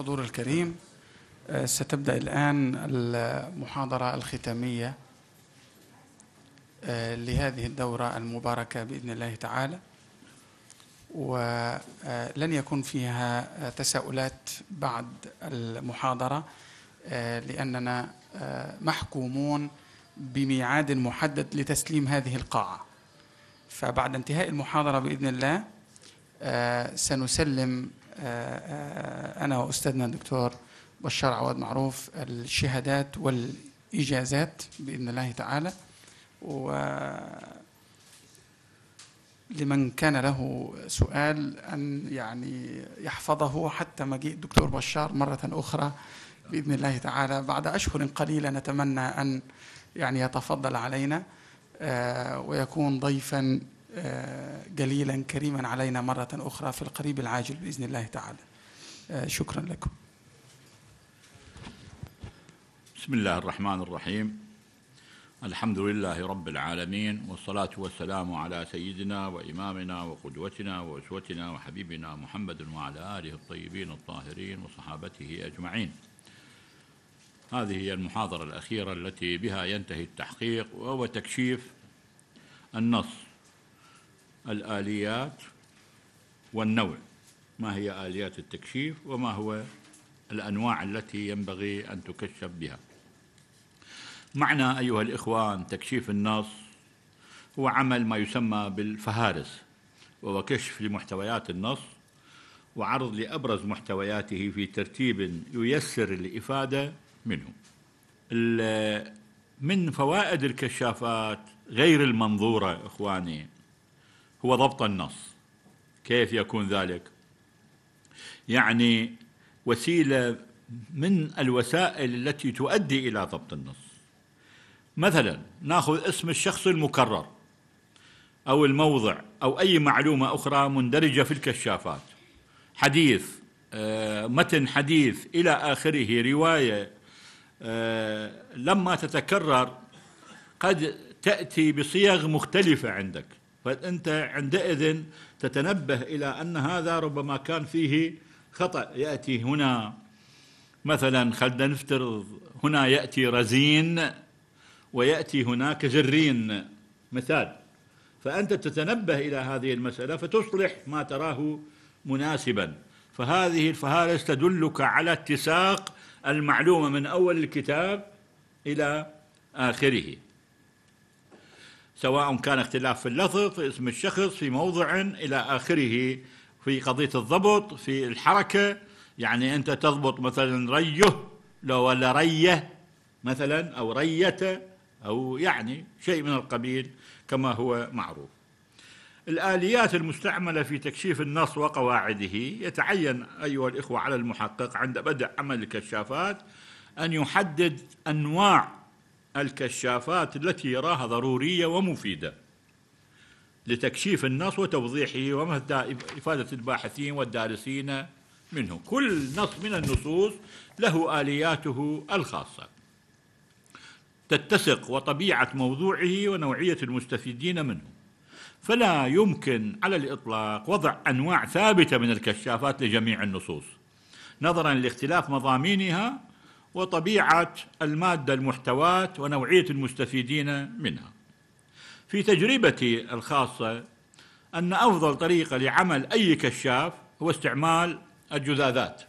الحضور الكريم آه، ستبدأ الآن المحاضرة الختامية آه، لهذه الدورة المباركة بإذن الله تعالى ولن آه، يكون فيها تساؤلات بعد المحاضرة لأننا محكومون بميعاد محدد لتسليم هذه القاعة فبعد انتهاء المحاضرة بإذن الله سنسلم آه، آه، أنا وأستاذنا الدكتور بشار عواد معروف الشهادات والإجازات بإذن الله تعالى و لمن كان له سؤال أن يعني يحفظه حتى مجيء الدكتور بشار مرة أخرى بإذن الله تعالى بعد أشهر قليلة نتمنى أن يعني يتفضل علينا آه، ويكون ضيفا آه، جليلا كريما علينا مرة أخرى في القريب العاجل بإذن الله تعالى آه، شكرا لكم بسم الله الرحمن الرحيم الحمد لله رب العالمين والصلاة والسلام على سيدنا وإمامنا وقدوتنا وأسوتنا وحبيبنا محمد وعلى آله الطيبين الطاهرين وصحابته أجمعين هذه هي المحاضرة الأخيرة التي بها ينتهي التحقيق وهو تكشيف النص الآليات والنوع ما هي آليات التكشيف وما هو الأنواع التي ينبغي أن تكشف بها معنى أيها الإخوان تكشيف النص هو عمل ما يسمى بالفهارس وهو كشف لمحتويات النص وعرض لأبرز محتوياته في ترتيب ييسر الإفادة منه من فوائد الكشافات غير المنظورة إخواني هو ضبط النص كيف يكون ذلك يعني وسيله من الوسائل التي تؤدي الى ضبط النص مثلا ناخذ اسم الشخص المكرر او الموضع او اي معلومه اخرى مندرجه في الكشافات حديث آه، متن حديث الى اخره روايه آه، لما تتكرر قد تاتي بصيغ مختلفه عندك فأنت عندئذ تتنبه إلى أن هذا ربما كان فيه خطأ يأتي هنا مثلا خلنا نفترض هنا يأتي رزين ويأتي هناك جرين مثال فأنت تتنبه إلى هذه المسألة فتصلح ما تراه مناسبا فهذه الفهارس تدلك على اتساق المعلومة من أول الكتاب إلى آخره سواء كان اختلاف في اللفظ في اسم الشخص في موضع إلى آخره في قضية الضبط في الحركة يعني أنت تضبط مثلا ريه لو ولا ريه مثلا أو رية أو يعني شيء من القبيل كما هو معروف الآليات المستعملة في تكشيف النص وقواعده يتعين أيها الإخوة على المحقق عند بدء عمل الكشافات أن يحدد أنواع الكشافات التي يراها ضرورية ومفيدة لتكشيف النص وتوضيحه وإفادة الباحثين والدارسين منه كل نص من النصوص له آلياته الخاصة تتسق وطبيعة موضوعه ونوعية المستفيدين منه فلا يمكن على الإطلاق وضع أنواع ثابتة من الكشافات لجميع النصوص نظرا لاختلاف مضامينها وطبيعة المادة المحتواة ونوعية المستفيدين منها في تجربتي الخاصة أن أفضل طريقة لعمل أي كشاف هو استعمال الجذاذات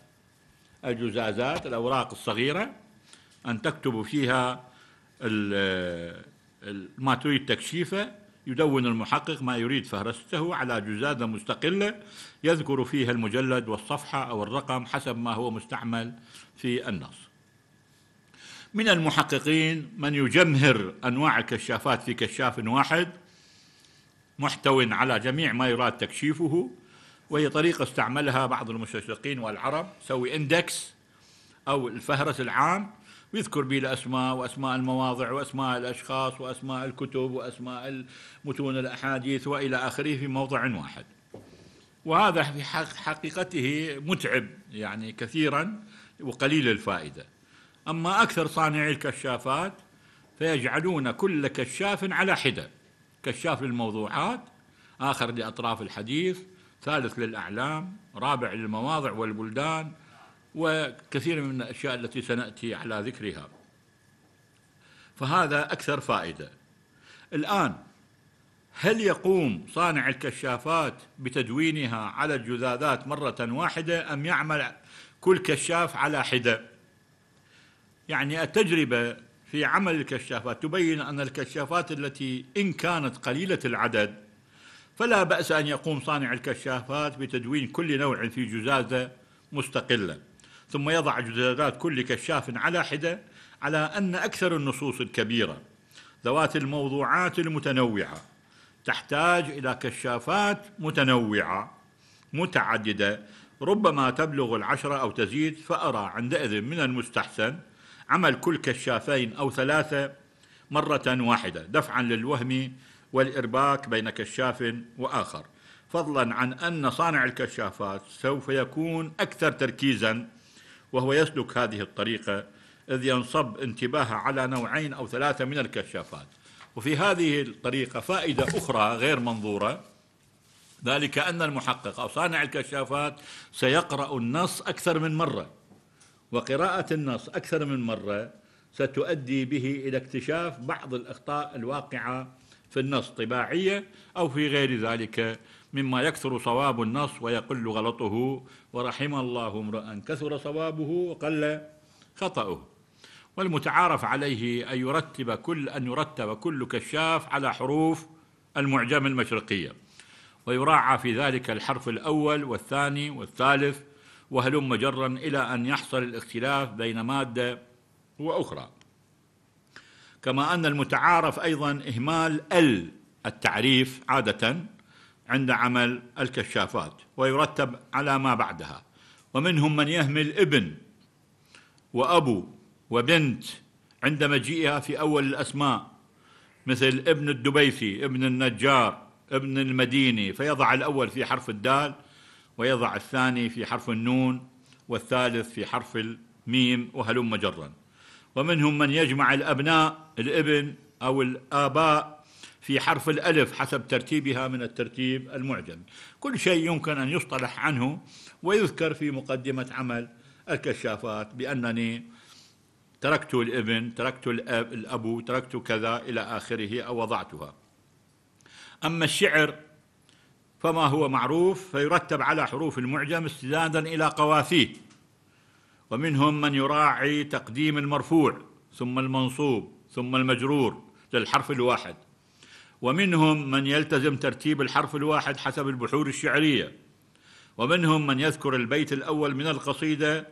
الجزازات الأوراق الصغيرة أن تكتب فيها ما تريد تكشيفه يدون المحقق ما يريد فهرسته على جزازة مستقلة يذكر فيها المجلد والصفحة أو الرقم حسب ما هو مستعمل في النص من المحققين من يجمهر أنواع الكشافات في كشاف واحد محتو على جميع ما يراد تكشيفه وهي طريقة استعملها بعض المستشرقين والعرب سوي اندكس أو الفهرس العام ويذكر به الأسماء وأسماء المواضع وأسماء الأشخاص وأسماء الكتب وأسماء متون الأحاديث وإلى آخره في موضع واحد وهذا في حقيقته متعب يعني كثيرا وقليل الفائده أما أكثر صانعي الكشافات فيجعلون كل كشاف على حدة كشاف للموضوعات آخر لأطراف الحديث ثالث للأعلام رابع للمواضع والبلدان وكثير من الأشياء التي سنأتي على ذكرها فهذا أكثر فائدة الآن هل يقوم صانع الكشافات بتدوينها على الجذاذات مرة واحدة أم يعمل كل كشاف على حدة يعني التجربة في عمل الكشافات تبين أن الكشافات التي إن كانت قليلة العدد فلا بأس أن يقوم صانع الكشافات بتدوين كل نوع في جزازة مستقلة ثم يضع جزازات كل كشاف على حدة على أن أكثر النصوص الكبيرة ذوات الموضوعات المتنوعة تحتاج إلى كشافات متنوعة متعددة ربما تبلغ العشرة أو تزيد فأرى عندئذ من المستحسن عمل كل كشافين أو ثلاثة مرة واحدة دفعا للوهم والإرباك بين كشاف وآخر فضلا عن أن صانع الكشافات سوف يكون أكثر تركيزا وهو يسلك هذه الطريقة إذ ينصب انتباهه على نوعين أو ثلاثة من الكشافات وفي هذه الطريقة فائدة أخرى غير منظورة ذلك أن المحقق أو صانع الكشافات سيقرأ النص أكثر من مرة وقراءة النص أكثر من مرة ستؤدي به إلى اكتشاف بعض الأخطاء الواقعة في النص طباعية أو في غير ذلك مما يكثر صواب النص ويقل غلطه ورحم الله امرأ كثر صوابه وقل خطأه والمتعارف عليه أن يرتب كل أن يرتب كل كشاف على حروف المعجم المشرقية ويراعى في ذلك الحرف الأول والثاني والثالث وهلم جرا إلى أن يحصل الاختلاف بين مادة وأخرى كما أن المتعارف أيضا إهمال ال التعريف عادة عند عمل الكشافات ويرتب على ما بعدها ومنهم من يهمل ابن وأبو وبنت عند مجيئها في أول الأسماء مثل ابن الدبيثي ابن النجار ابن المديني فيضع الأول في حرف الدال ويضع الثاني في حرف النون والثالث في حرف الميم وهلم جرا ومنهم من يجمع الأبناء الابن أو الآباء في حرف الألف حسب ترتيبها من الترتيب المعجم كل شيء يمكن أن يصطلح عنه ويذكر في مقدمة عمل الكشافات بأنني تركت الابن تركت الأب, الأبو تركت كذا إلى آخره أو وضعتها أما الشعر فما هو معروف فيرتب على حروف المعجم استنادا إلى قوافيه ومنهم من يراعي تقديم المرفوع ثم المنصوب ثم المجرور للحرف الواحد ومنهم من يلتزم ترتيب الحرف الواحد حسب البحور الشعرية ومنهم من يذكر البيت الأول من القصيدة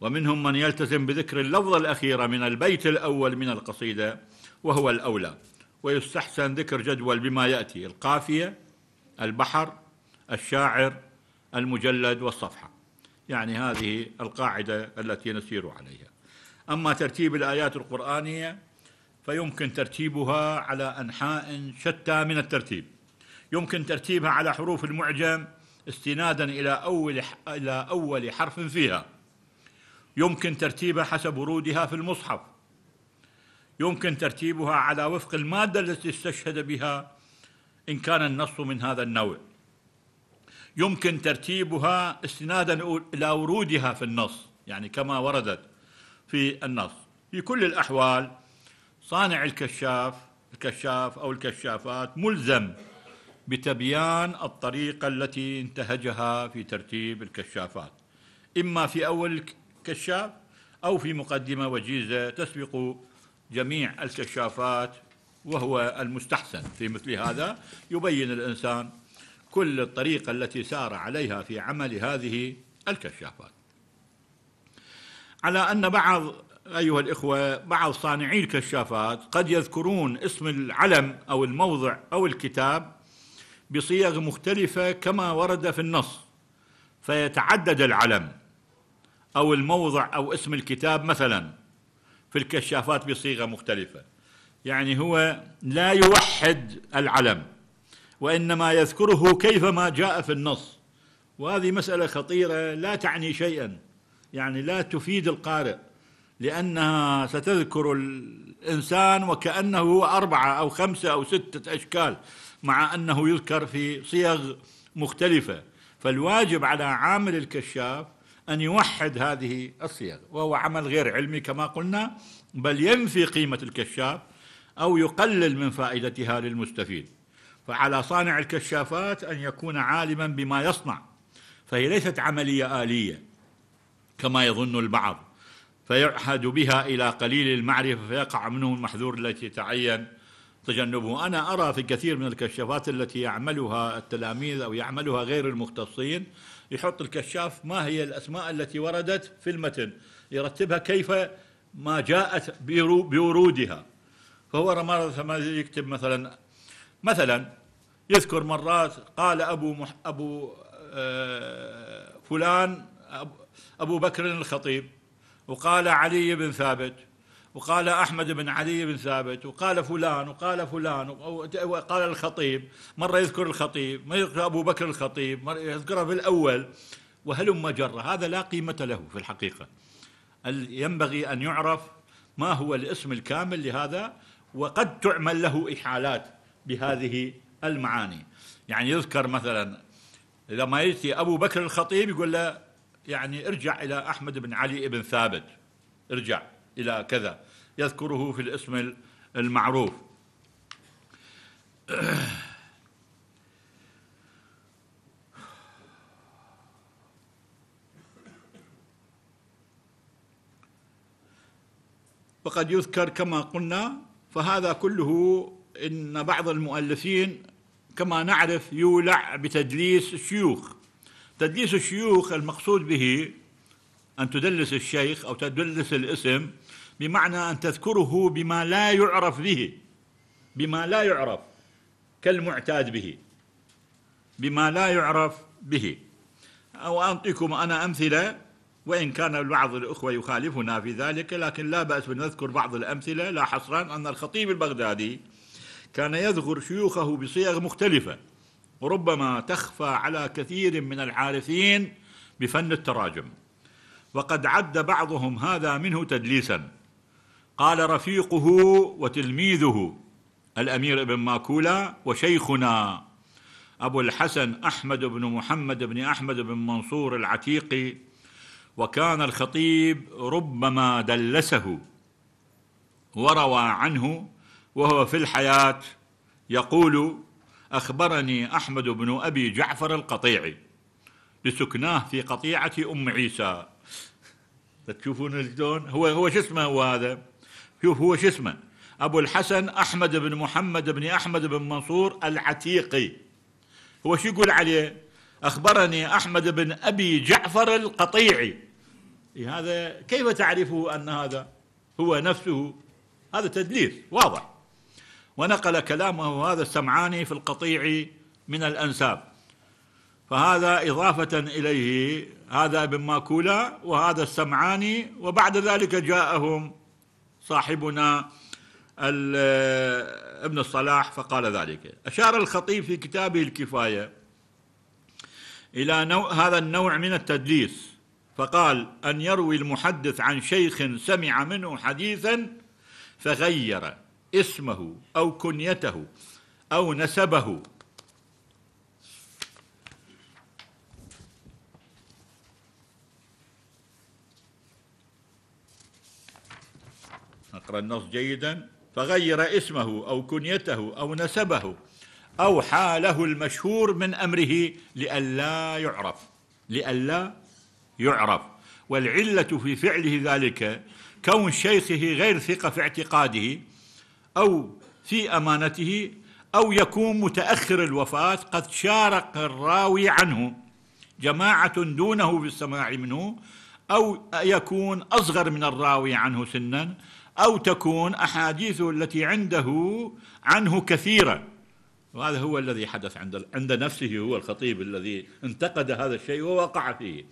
ومنهم من يلتزم بذكر اللفظة الأخيرة من البيت الأول من القصيدة وهو الأولى ويستحسن ذكر جدول بما يأتي القافية البحر الشاعر المجلد والصفحة يعني هذه القاعدة التي نسير عليها أما ترتيب الآيات القرآنية فيمكن ترتيبها على أنحاء شتى من الترتيب يمكن ترتيبها على حروف المعجم استنادا إلى أول, إلى أول حرف فيها يمكن ترتيبها حسب ورودها في المصحف يمكن ترتيبها على وفق المادة التي استشهد بها إن كان النص من هذا النوع يمكن ترتيبها استنادا إلى ورودها في النص يعني كما وردت في النص في كل الأحوال صانع الكشاف الكشاف أو الكشافات ملزم بتبيان الطريقة التي انتهجها في ترتيب الكشافات إما في أول الكشاف أو في مقدمة وجيزة تسبق جميع الكشافات وهو المستحسن في مثل هذا يبين الإنسان كل الطريقة التي سار عليها في عمل هذه الكشافات على أن بعض أيها الإخوة بعض صانعي الكشافات قد يذكرون اسم العلم أو الموضع أو الكتاب بصيغ مختلفة كما ورد في النص فيتعدد العلم أو الموضع أو اسم الكتاب مثلا في الكشافات بصيغة مختلفة يعني هو لا يوحد العلم وإنما يذكره كيفما جاء في النص وهذه مسألة خطيرة لا تعني شيئا يعني لا تفيد القارئ لأنها ستذكر الإنسان وكأنه هو أربعة أو خمسة أو ستة أشكال مع أنه يذكر في صيغ مختلفة فالواجب على عامل الكشاف أن يوحد هذه الصيغ وهو عمل غير علمي كما قلنا بل ينفي قيمة الكشاف أو يقلل من فائدتها للمستفيد فعلى صانع الكشافات أن يكون عالما بما يصنع فهي ليست عملية آلية كما يظن البعض فيعهد بها إلى قليل المعرفة فيقع منه المحذور التي تعين تجنبه أنا أرى في كثير من الكشافات التي يعملها التلاميذ أو يعملها غير المختصين يحط الكشاف ما هي الأسماء التي وردت في المتن يرتبها كيف ما جاءت بورودها فهو ما يكتب مثلا مثلا يذكر مرات قال أبو مح أبو آه، فلان أبو بكر الخطيب وقال علي بن ثابت وقال أحمد بن علي بن ثابت وقال فلان وقال فلان وقال الخطيب مرة يذكر الخطيب ما يذكر أبو بكر الخطيب مرة يذكره في الأول وهلم جرة هذا لا قيمة له في الحقيقة ينبغي أن يعرف ما هو الاسم الكامل لهذا وقد تعمل له إحالات بهذه المعاني يعني يذكر مثلا إذا ما يأتي أبو بكر الخطيب يقول له يعني ارجع إلى أحمد بن علي بن ثابت ارجع إلى كذا يذكره في الاسم المعروف وقد يذكر كما قلنا فهذا كله إن بعض المؤلفين كما نعرف يولع بتدليس الشيوخ تدليس الشيوخ المقصود به أن تدلس الشيخ أو تدلس الاسم بمعنى أن تذكره بما لا يعرف به بما لا يعرف كالمعتاد به بما لا يعرف به أو أعطيكم أنا أمثلة وإن كان بعض الأخوة يخالفنا في ذلك لكن لا بأس أن نذكر بعض الأمثلة لا حصرا أن الخطيب البغدادي كان يذكر شيوخه بصيغ مختلفة وربما تخفى على كثير من العارفين بفن التراجم وقد عد بعضهم هذا منه تدليسا قال رفيقه وتلميذه الأمير ابن ماكولا وشيخنا أبو الحسن أحمد بن محمد بن أحمد بن منصور العتيقي وكان الخطيب ربما دلسه وروى عنه وهو في الحياة يقول أخبرني أحمد بن أبي جعفر القطيعي لسكناه في قطيعة أم عيسى تشوفون شلون هو هو شو اسمه هو هذا شوف هو شو اسمه أبو الحسن أحمد بن محمد بن أحمد بن منصور العتيقي هو شو يقول عليه أخبرني أحمد بن أبي جعفر القطيعي لهذا كيف تعرفه أن هذا هو نفسه هذا تدليس واضح ونقل كلامه هذا السمعاني في القطيع من الأنساب فهذا إضافة إليه هذا ابن ماكولا وهذا السمعاني وبعد ذلك جاءهم صاحبنا ابن الصلاح فقال ذلك أشار الخطيب في كتابه الكفاية إلى نوع هذا النوع من التدليس فقال أن يروي المحدث عن شيخ سمع منه حديثا فغير اسمه أو كنيته أو نسبه أقرأ النص جيدا فغير اسمه أو كنيته أو نسبه أو حاله المشهور من أمره لئلا يعرف لئلا يعرف والعلة في فعله ذلك كون شيخه غير ثقة في اعتقاده أو في أمانته أو يكون متأخر الوفاة قد شارق الراوي عنه جماعة دونه في السماع منه أو يكون أصغر من الراوي عنه سنا أو تكون أحاديثه التي عنده عنه كثيرة وهذا هو الذي حدث عند عند نفسه هو الخطيب الذي انتقد هذا الشيء ووقع فيه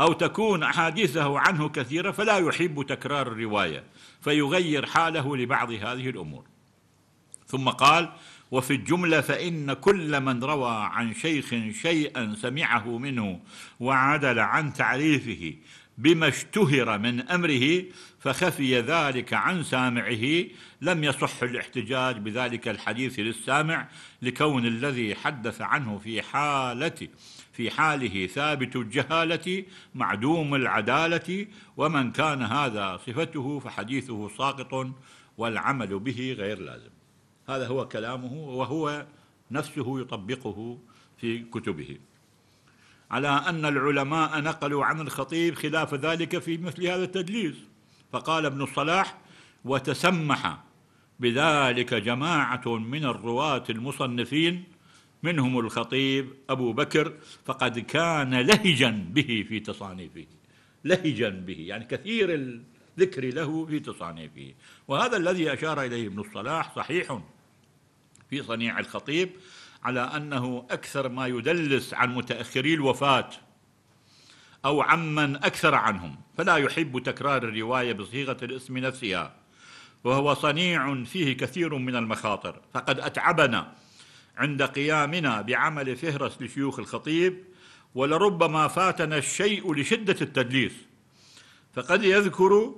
أو تكون أحاديثه عنه كثيرة فلا يحب تكرار الرواية فيغير حاله لبعض هذه الأمور ثم قال وفي الجملة فإن كل من روى عن شيخ شيئا سمعه منه وعدل عن تعريفه بما اشتهر من أمره فخفي ذلك عن سامعه لم يصح الاحتجاج بذلك الحديث للسامع لكون الذي حدث عنه في حالة في حاله ثابت الجهالة معدوم العدالة ومن كان هذا صفته فحديثه ساقط والعمل به غير لازم هذا هو كلامه وهو نفسه يطبقه في كتبه على أن العلماء نقلوا عن الخطيب خلاف ذلك في مثل هذا التدليس فقال ابن الصلاح وتسمح بذلك جماعة من الرواة المصنفين منهم الخطيب أبو بكر فقد كان لهجا به في تصانيفه لهجا به يعني كثير الذكر له في تصانيفه وهذا الذي أشار إليه ابن الصلاح صحيح في صنيع الخطيب على أنه أكثر ما يدلس عن متأخري الوفاة أو عمن أكثر عنهم فلا يحب تكرار الرواية بصيغة الاسم نفسها وهو صنيع فيه كثير من المخاطر فقد أتعبنا عند قيامنا بعمل فهرس لشيوخ الخطيب ولربما فاتنا الشيء لشدة التدليس فقد يذكر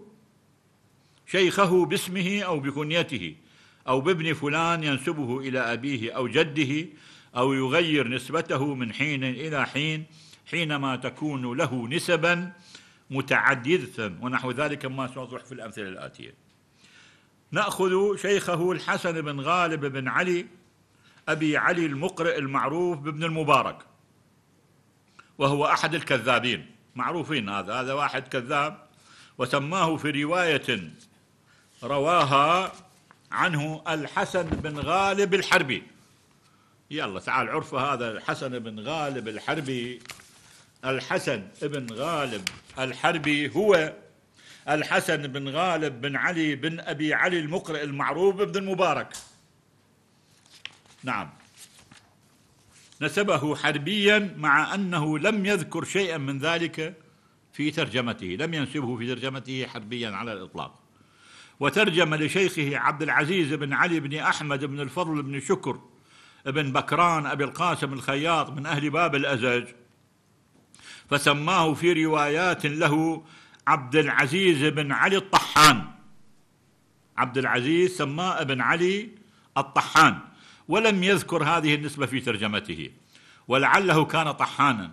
شيخه باسمه أو بكنيته أو بابن فلان ينسبه إلى أبيه أو جده أو يغير نسبته من حين إلى حين حينما تكون له نسبا متعددة ونحو ذلك ما سوضح في الأمثلة الآتية نأخذ شيخه الحسن بن غالب بن علي أبي علي المقرئ المعروف بابن المبارك وهو أحد الكذابين معروفين هذا هذا واحد كذاب وسماه في رواية رواها عنه الحسن بن غالب الحربي يلا تعال عرف هذا الحسن بن غالب الحربي الحسن بن غالب الحربي هو الحسن بن غالب بن علي بن أبي علي المقرئ المعروف بن المبارك نعم نسبه حربيا مع أنه لم يذكر شيئا من ذلك في ترجمته لم ينسبه في ترجمته حربيا على الإطلاق وترجم لشيخه عبد العزيز بن علي بن أحمد بن الفضل بن شكر بن بكران أبي القاسم الخياط من أهل باب الأزج فسماه في روايات له عبد العزيز بن علي الطحان عبد العزيز سماه ابن علي الطحان ولم يذكر هذه النسبة في ترجمته ولعله كان طحانا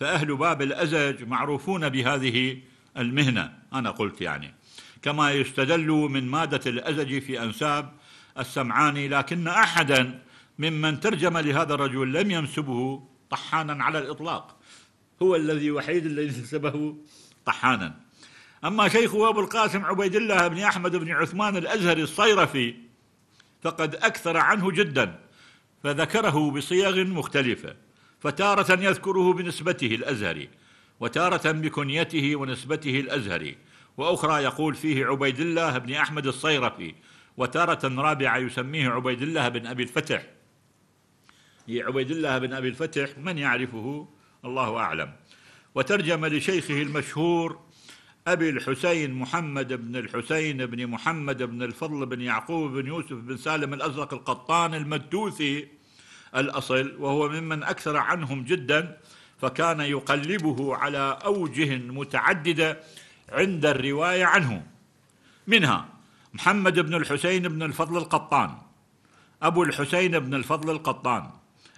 فأهل باب الأزج معروفون بهذه المهنة أنا قلت يعني كما يستدل من مادة الأزج في أنساب السمعاني لكن أحدا ممن ترجم لهذا الرجل لم ينسبه طحانا على الإطلاق هو الذي وحيد الذي نسبه طحانا أما شيخه أبو القاسم عبيد الله بن أحمد بن عثمان الأزهري الصيرفي فقد أكثر عنه جدا فذكره بصيغ مختلفة فتارة يذكره بنسبته الأزهري وتارة بكنيته ونسبته الأزهري وأخرى يقول فيه عبيد الله بن أحمد الصيرفي وتارة رابعة يسميه عبيد الله بن أبي الفتح عبيد الله بن أبي الفتح من يعرفه الله أعلم وترجم لشيخه المشهور أبي الحسين محمد بن الحسين بن محمد بن الفضل بن يعقوب بن يوسف بن سالم الأزرق القطان المدوثي الأصل وهو ممن أكثر عنهم جدا فكان يقلبه على أوجه متعددة عند الرواية عنه منها محمد بن الحسين بن الفضل القطان أبو الحسين بن الفضل القطان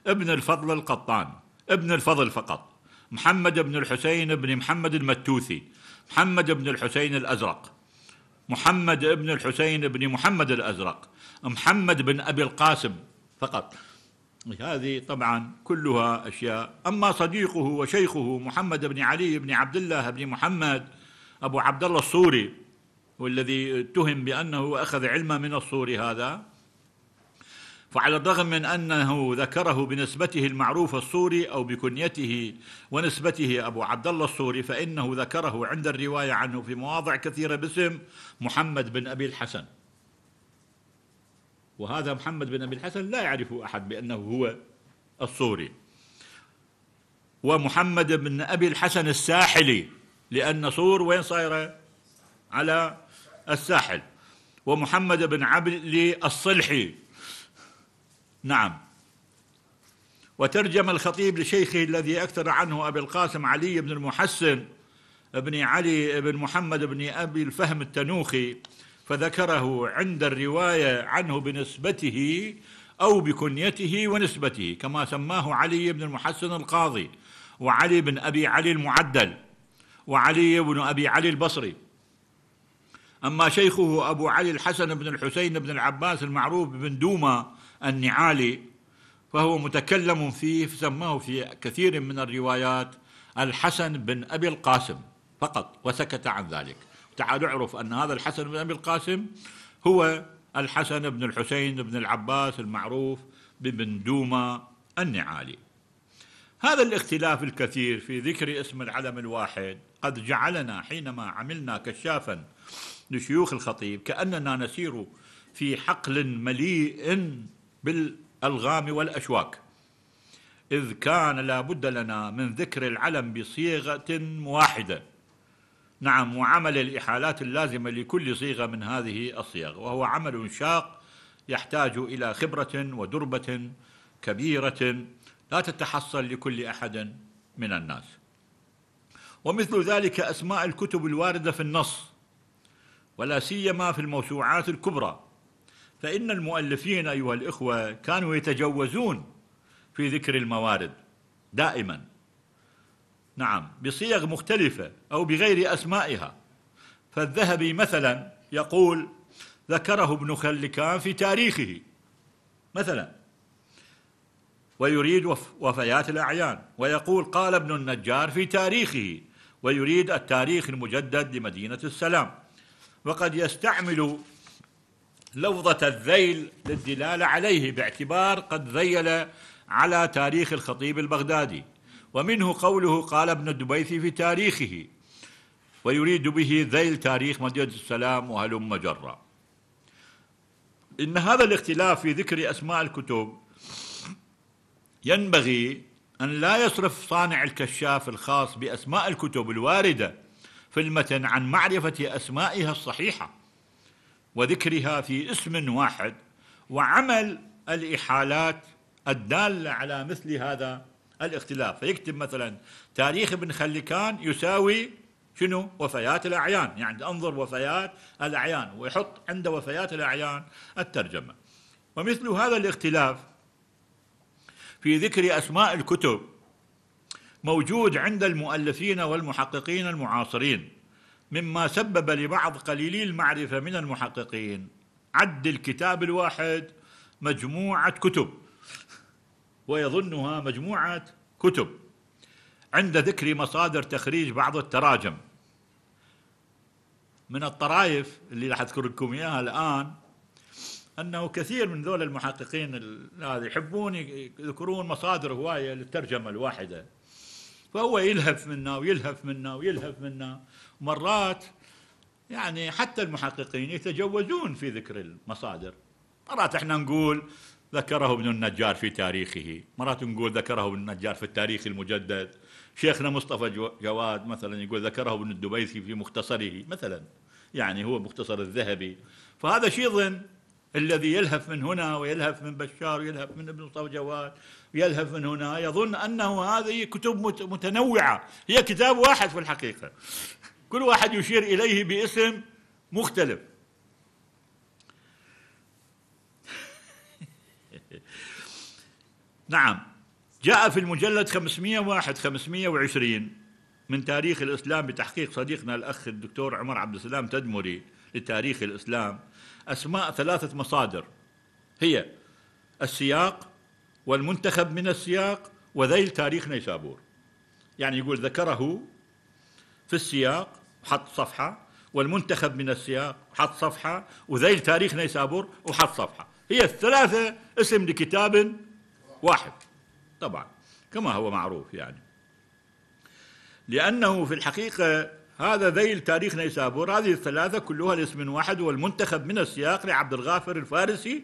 ابن الفضل القطان ابن الفضل فقط محمد بن الحسين بن محمد المتوثي محمد بن الحسين الأزرق محمد بن الحسين بن محمد الأزرق محمد بن أبي القاسم فقط هذه طبعا كلها أشياء أما صديقه وشيخه محمد بن علي بن عبد الله بن محمد أبو عبد الله الصوري والذي اتهم بأنه أخذ علما من الصوري هذا فعلى الرغم من أنه ذكره بنسبته المعروفه الصوري أو بكنيته ونسبته أبو عبد الله الصوري فإنه ذكره عند الرواية عنه في مواضع كثيرة باسم محمد بن أبي الحسن وهذا محمد بن أبي الحسن لا يعرف أحد بأنه هو الصوري ومحمد بن أبي الحسن الساحلي لأن صور وين صايرة على الساحل ومحمد بن عبد الصلحي نعم وترجم الخطيب لشيخه الذي أكثر عنه أبي القاسم علي بن المحسن بن علي بن محمد بن أبي الفهم التنوخي فذكره عند الرواية عنه بنسبته أو بكنيته ونسبته كما سماه علي بن المحسن القاضي وعلي بن أبي علي المعدل وعلي بن أبي علي البصري أما شيخه أبو علي الحسن بن الحسين بن العباس المعروف بن دومة النعالي فهو متكلم فيه فسماه في كثير من الروايات الحسن بن أبي القاسم فقط وسكت عن ذلك تعالوا اعرف أن هذا الحسن بن أبي القاسم هو الحسن بن الحسين بن العباس المعروف بن دوما النعالي هذا الاختلاف الكثير في ذكر اسم العلم الواحد قد جعلنا حينما عملنا كشافا لشيوخ الخطيب كأننا نسير في حقل مليء بالألغام والأشواك إذ كان لا بد لنا من ذكر العلم بصيغة واحدة نعم وعمل الإحالات اللازمة لكل صيغة من هذه الصيغ وهو عمل شاق يحتاج إلى خبرة ودربة كبيرة لا تتحصل لكل أحد من الناس ومثل ذلك أسماء الكتب الواردة في النص ولا سيما في الموسوعات الكبرى فإن المؤلفين أيها الإخوة كانوا يتجوزون في ذكر الموارد دائما نعم بصيغ مختلفة أو بغير أسمائها فالذهبي مثلا يقول ذكره ابن خلكان في تاريخه مثلا ويريد وفيات الأعيان ويقول قال ابن النجار في تاريخه ويريد التاريخ المجدد لمدينة السلام وقد يستعمل لفظة الذيل للدلالة عليه باعتبار قد ذيل على تاريخ الخطيب البغدادي ومنه قوله قال ابن الدبيثي في تاريخه ويريد به ذيل تاريخ مدينة السلام وهلم جرا إن هذا الاختلاف في ذكر أسماء الكتب ينبغي أن لا يصرف صانع الكشاف الخاص بأسماء الكتب الواردة في المتن عن معرفة أسمائها الصحيحة وذكرها في اسم واحد وعمل الإحالات الدالة على مثل هذا الاختلاف فيكتب مثلا تاريخ ابن خلكان يساوي شنو وفيات الأعيان يعني أنظر وفيات الأعيان ويحط عند وفيات الأعيان الترجمة ومثل هذا الاختلاف في ذكر أسماء الكتب موجود عند المؤلفين والمحققين المعاصرين مما سبب لبعض قليلي المعرفة من المحققين عد الكتاب الواحد مجموعة كتب ويظنها مجموعة كتب عند ذكر مصادر تخريج بعض التراجم من الطرائف اللي راح اذكر لكم اياها الان انه كثير من ذول المحققين هذا يحبون يذكرون مصادر هوايه للترجمه الواحده فهو يلهف منا ويلهف منا ويلهف منا مرات يعني حتى المحققين يتجوزون في ذكر المصادر مرات احنا نقول ذكره ابن النجار في تاريخه مرات نقول ذكره ابن النجار في التاريخ المجدد شيخنا مصطفى جواد مثلا يقول ذكره ابن الدبيسي في مختصره مثلا يعني هو مختصر الذهبي فهذا شيء ظن الذي يلهف من هنا ويلهف من بشار ويلهف من ابن مصطفى جواد يلهف من هنا يظن أنه هذه كتب متنوعة هي كتاب واحد في الحقيقة كل واحد يشير إليه باسم مختلف نعم جاء في المجلد 501 520 من تاريخ الإسلام بتحقيق صديقنا الأخ الدكتور عمر عبد السلام تدمري لتاريخ الإسلام أسماء ثلاثة مصادر هي السياق والمنتخب من السياق وذيل تاريخ نيسابور يعني يقول ذكره في السياق وحط صفحة والمنتخب من السياق وحط صفحة وذيل تاريخ نيسابور وحط صفحة هي الثلاثة اسم لكتاب واحد طبعا كما هو معروف يعني لأنه في الحقيقة هذا ذيل تاريخ نيسابور هذه الثلاثة كلها لاسم واحد والمنتخب من السياق لعبد الغافر الفارسي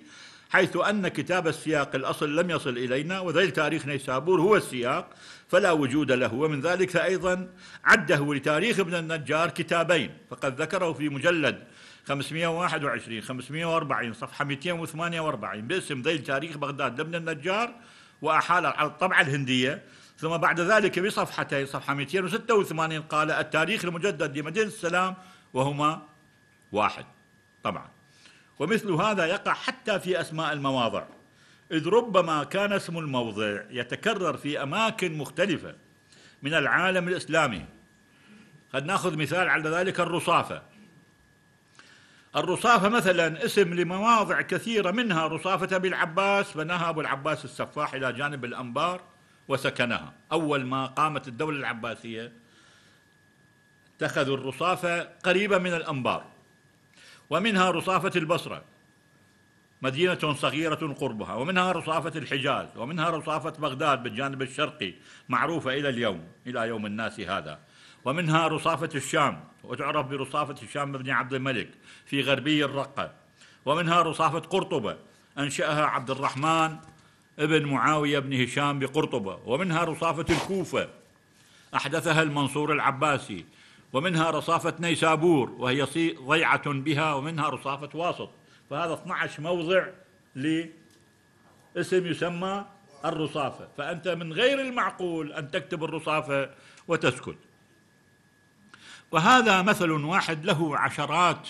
حيث أن كتاب السياق الأصل لم يصل إلينا وذيل تاريخ نيسابور هو السياق فلا وجود له ومن ذلك أيضا عده لتاريخ ابن النجار كتابين فقد ذكره في مجلد 521 540 صفحة 248 باسم ذيل تاريخ بغداد لابن النجار وأحال على الطبعة الهندية ثم بعد ذلك بصفحتين صفحة 286 قال التاريخ المجدد لمدينة السلام وهما واحد طبعا ومثل هذا يقع حتى في أسماء المواضع إذ ربما كان اسم الموضع يتكرر في أماكن مختلفة من العالم الإسلامي قد ناخذ مثال على ذلك الرصافة الرصافة مثلا اسم لمواضع كثيرة منها رصافة بالعباس بناها أبو العباس السفاح إلى جانب الأنبار وسكنها أول ما قامت الدولة العباسية اتخذوا الرصافة قريبة من الأنبار ومنها رصافة البصرة مدينة صغيرة قربها ومنها رصافة الحجاز ومنها رصافة بغداد بالجانب الشرقي معروفة إلى اليوم إلى يوم الناس هذا ومنها رصافة الشام وتعرف برصافة الشام بن عبد الملك في غربي الرقة ومنها رصافة قرطبة أنشأها عبد الرحمن ابن معاوية بن هشام بقرطبة ومنها رصافة الكوفة أحدثها المنصور العباسي ومنها رصافة نيسابور وهي ضيعة بها ومنها رصافة واسط فهذا 12 موضع لاسم يسمى الرصافة فأنت من غير المعقول أن تكتب الرصافة وتسكت وهذا مثل واحد له عشرات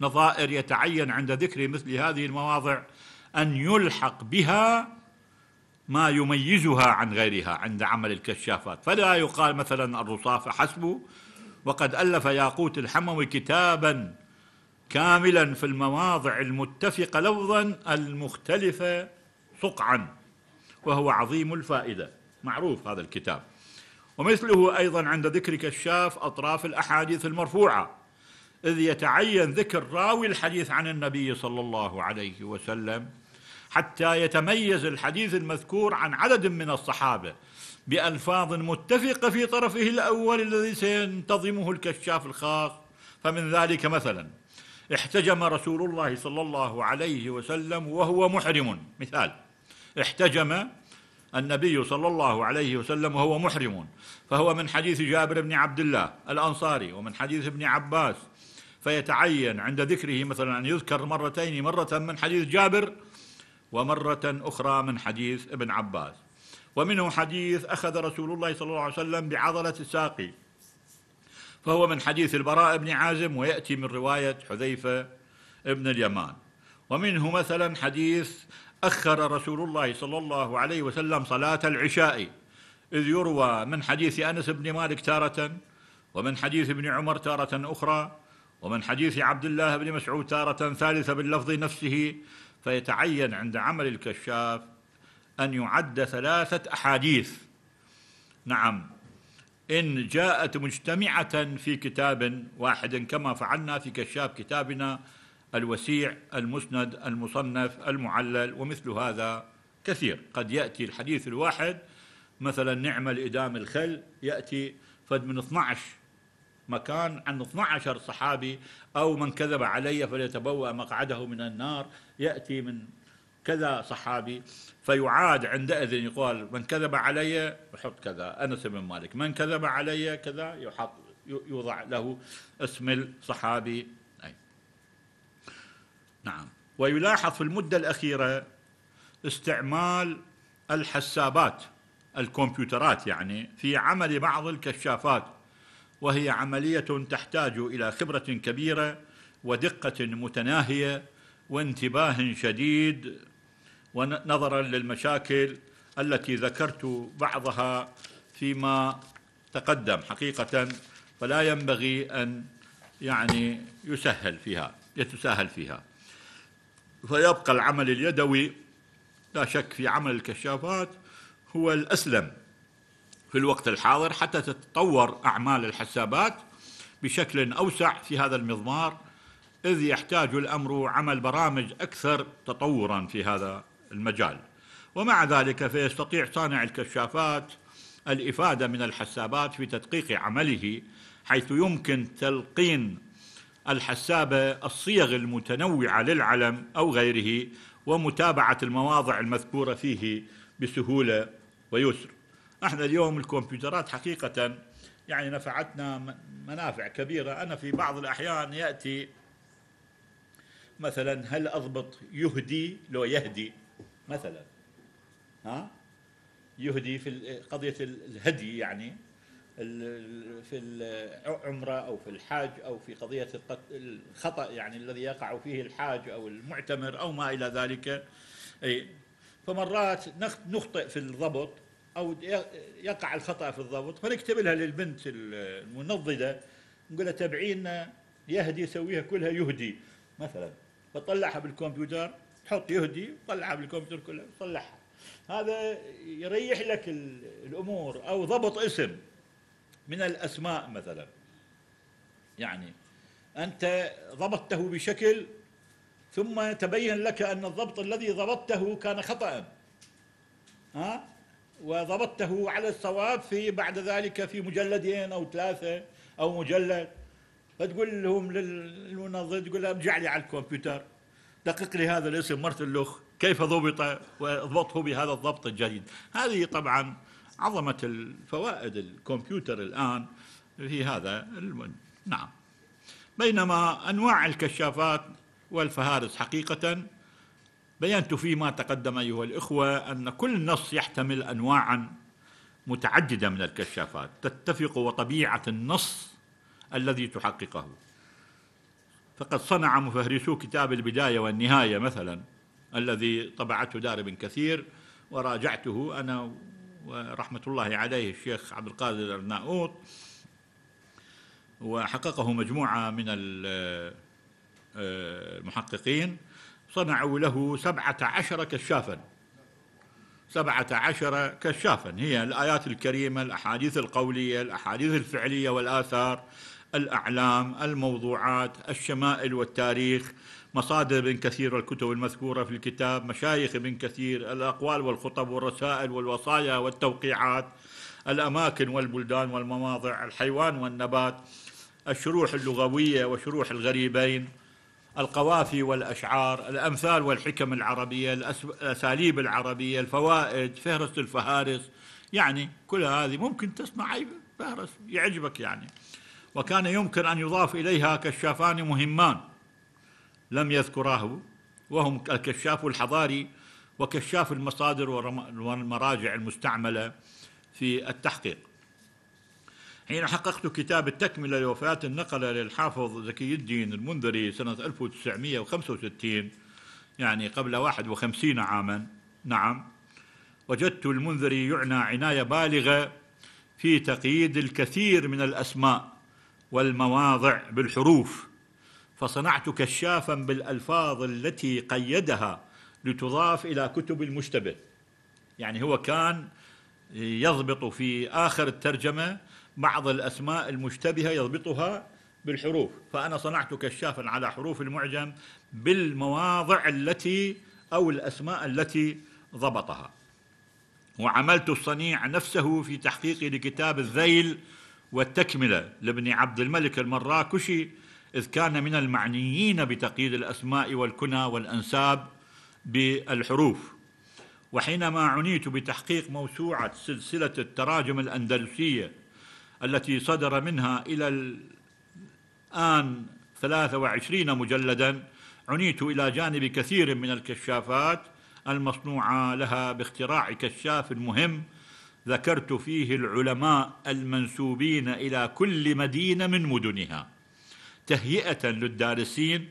نظائر يتعين عند ذكر مثل هذه المواضع أن يلحق بها ما يميزها عن غيرها عند عمل الكشافات فلا يقال مثلا الرصافة حسبه وقد ألف ياقوت الحموي كتابا كاملا في المواضع المتفقة لفظا المختلفة صقعا وهو عظيم الفائدة معروف هذا الكتاب ومثله أيضا عند ذكر كشاف أطراف الأحاديث المرفوعة إذ يتعين ذكر راوي الحديث عن النبي صلى الله عليه وسلم حتى يتميز الحديث المذكور عن عدد من الصحابة بألفاظ متفقة في طرفه الأول الذي سينتظمه الكشاف الخاص فمن ذلك مثلا احتجم رسول الله صلى الله عليه وسلم وهو محرم مثال احتجم النبي صلى الله عليه وسلم وهو محرم فهو من حديث جابر بن عبد الله الأنصاري ومن حديث ابن عباس فيتعين عند ذكره مثلا أن يذكر مرتين مرة من حديث جابر ومرة أخرى من حديث ابن عباس ومنه حديث أخذ رسول الله صلى الله عليه وسلم بعضلة الساق فهو من حديث البراء بن عازم ويأتي من رواية حذيفة بن اليمان ومنه مثلا حديث أخر رسول الله صلى الله عليه وسلم صلاة العشاء إذ يروى من حديث أنس بن مالك تارة ومن حديث ابن عمر تارة أخرى ومن حديث عبد الله بن مسعود تارة ثالثة باللفظ نفسه فيتعين عند عمل الكشاف أن يعد ثلاثة أحاديث نعم إن جاءت مجتمعة في كتاب واحد كما فعلنا في كشاف كتابنا الوسيع المسند المصنف المعلل ومثل هذا كثير قد يأتي الحديث الواحد مثلا نعمة لإدام الخل يأتي فد من 12 مكان عن 12 صحابي أو من كذب علي فليتبوأ مقعده من النار يأتي من كذا صحابي فيعاد عندئذ يقال من كذب علي يحط كذا أنس بن مالك من كذب علي كذا يحط يوضع له اسم الصحابي أي. نعم ويلاحظ في المدة الأخيرة استعمال الحسابات الكمبيوترات يعني في عمل بعض الكشافات وهي عملية تحتاج إلى خبرة كبيرة ودقة متناهية وانتباه شديد ونظرا للمشاكل التي ذكرت بعضها فيما تقدم حقيقة فلا ينبغي أن يعني يسهل فيها يتساهل فيها فيبقى العمل اليدوي لا شك في عمل الكشافات هو الأسلم في الوقت الحاضر حتى تتطور أعمال الحسابات بشكل أوسع في هذا المضمار إذ يحتاج الأمر عمل برامج أكثر تطورا في هذا المجال ومع ذلك فيستطيع صانع الكشافات الإفادة من الحسابات في تدقيق عمله حيث يمكن تلقين الحسابة الصيغ المتنوعة للعلم أو غيره ومتابعة المواضع المذكورة فيه بسهولة ويسر احنا اليوم الكمبيوترات حقيقة يعني نفعتنا منافع كبيرة أنا في بعض الأحيان يأتي مثلا هل أضبط يهدي لو يهدي مثلا ها يهدي في قضيه الهدي يعني في العمره او في الحاج او في قضيه الخطا يعني الذي يقع فيه الحاج او المعتمر او ما الى ذلك اي فمرات نخطئ في الضبط او يقع الخطا في الضبط فنكتب لها للبنت المنضده نقول لها تبعينا يهدي سويها كلها يهدي مثلا فطلعها بالكمبيوتر تحط يهدي طلعها بالكمبيوتر كله صلحها هذا يريح لك الامور او ضبط اسم من الاسماء مثلا يعني انت ضبطته بشكل ثم تبين لك ان الضبط الذي ضبطته كان خطا ها وضبطته على الصواب في بعد ذلك في مجلدين او ثلاثه او مجلد فتقول لهم للمنظم تقول لهم ارجع لي على الكمبيوتر دقق لي هذا الاسم لوخ كيف ضبط وضبطه بهذا الضبط الجديد هذه طبعا عظمة الفوائد الكمبيوتر الآن في هذا المن. نعم بينما أنواع الكشافات والفهارس حقيقة بينت فيما تقدم أيها الإخوة أن كل نص يحتمل أنواعا متعددة من الكشافات تتفق وطبيعة النص الذي تحققه فقد صنع مفهرسو كتاب البداية والنهاية مثلا الذي طبعته دار بن كثير وراجعته أنا ورحمة الله عليه الشيخ عبد القادر الأرناؤوط وحققه مجموعة من آه، المحققين صنعوا له سبعة عشر كشافا سبعة عشر كشافا هي الآيات الكريمة الأحاديث القولية الأحاديث الفعلية والآثار الأعلام الموضوعات الشمائل والتاريخ مصادر ابن كثير والكتب المذكورة في الكتاب مشايخ ابن كثير الأقوال والخطب والرسائل والوصايا والتوقيعات الأماكن والبلدان والمواضع الحيوان والنبات الشروح اللغوية وشروح الغريبين القوافي والأشعار الأمثال والحكم العربية الأساليب العربية الفوائد فهرس الفهارس يعني كل هذه ممكن تسمع أي فهرس يعجبك يعني وكان يمكن أن يضاف إليها كشافان مهمان لم يذكراه وهم الكشاف الحضاري وكشاف المصادر والمراجع المستعملة في التحقيق حين حققت كتاب التكملة لوفاة النقلة للحافظ زكي الدين المنذري سنة 1965 يعني قبل 51 عاما نعم وجدت المنذري يعنى عناية بالغة في تقييد الكثير من الأسماء والمواضع بالحروف فصنعت كشافا بالألفاظ التي قيدها لتضاف إلى كتب المشتبه يعني هو كان يضبط في آخر الترجمة بعض الأسماء المشتبهة يضبطها بالحروف فأنا صنعت كشافا على حروف المعجم بالمواضع التي أو الأسماء التي ضبطها وعملت الصنيع نفسه في تحقيقي لكتاب الذيل والتكملة لابن عبد الملك المراكشي إذ كان من المعنيين بتقييد الأسماء والكنى والأنساب بالحروف وحينما عنيت بتحقيق موسوعة سلسلة التراجم الأندلسية التي صدر منها إلى الآن 23 مجلدا عنيت إلى جانب كثير من الكشافات المصنوعة لها باختراع كشاف مهم ذكرت فيه العلماء المنسوبين إلى كل مدينة من مدنها تهيئة للدارسين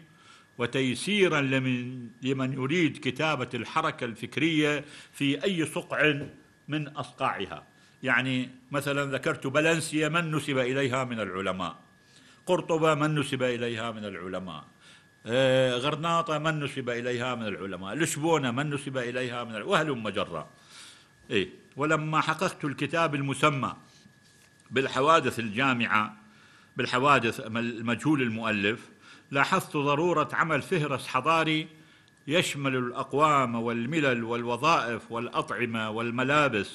وتيسيرا لمن, لمن يريد كتابة الحركة الفكرية في أي صقع من أصقاعها يعني مثلا ذكرت بلنسيا من نسب إليها من العلماء قرطبة من نسب إليها من العلماء آه، غرناطة من نسب إليها من العلماء لشبونة من نسب إليها من العلماء وهلم جرا إيه ولما حققت الكتاب المسمى بالحوادث الجامعة بالحوادث المجهول المؤلف لاحظت ضرورة عمل فهرس حضاري يشمل الأقوام والملل والوظائف والأطعمة والملابس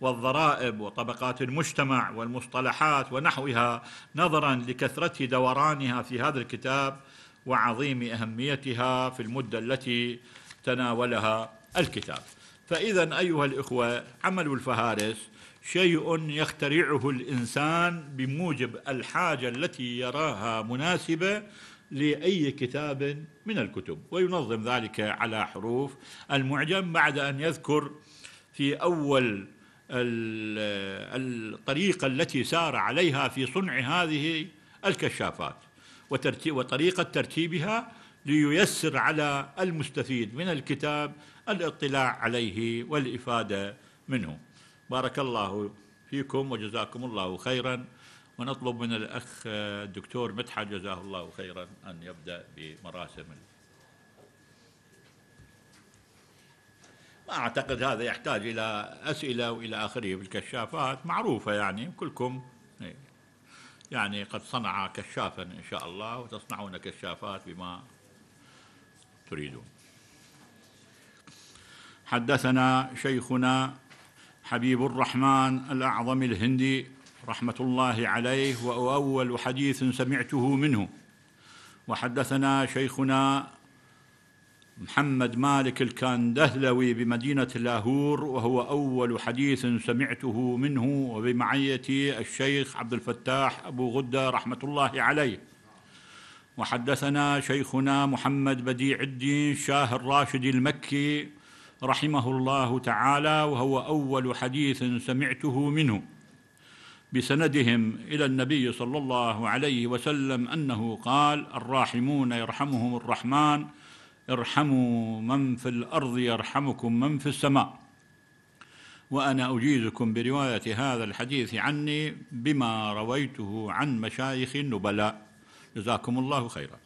والضرائب وطبقات المجتمع والمصطلحات ونحوها نظرا لكثرة دورانها في هذا الكتاب وعظيم أهميتها في المدة التي تناولها الكتاب فإذا أيها الإخوة عمل الفهارس شيء يخترعه الإنسان بموجب الحاجة التي يراها مناسبة لأي كتاب من الكتب وينظم ذلك على حروف المعجم بعد أن يذكر في أول الطريقة التي سار عليها في صنع هذه الكشافات وطريقة ترتيبها لييسر على المستفيد من الكتاب الاطلاع عليه والإفادة منه بارك الله فيكم وجزاكم الله خيرا ونطلب من الأخ الدكتور مدحت جزاه الله خيرا أن يبدأ بمراسم ما أعتقد هذا يحتاج إلى أسئلة وإلى آخره بالكشافات معروفة يعني كلكم يعني قد صنع كشافا إن شاء الله وتصنعون كشافات بما تريدون حدثنا شيخنا حبيب الرحمن الأعظم الهندي رحمة الله عليه وأول حديث سمعته منه وحدثنا شيخنا محمد مالك الكاندهلوي بمدينة لاهور وهو أول حديث سمعته منه وبمعية الشيخ عبد الفتاح أبو غدة رحمة الله عليه وحدثنا شيخنا محمد بديع الدين شاه الراشد المكي رحمه الله تعالى وهو أول حديث سمعته منه بسندهم إلى النبي صلى الله عليه وسلم أنه قال الراحمون يرحمهم الرحمن ارحموا من في الأرض يرحمكم من في السماء وأنا أجيزكم برواية هذا الحديث عني بما رويته عن مشايخ النبلاء جزاكم الله خيرا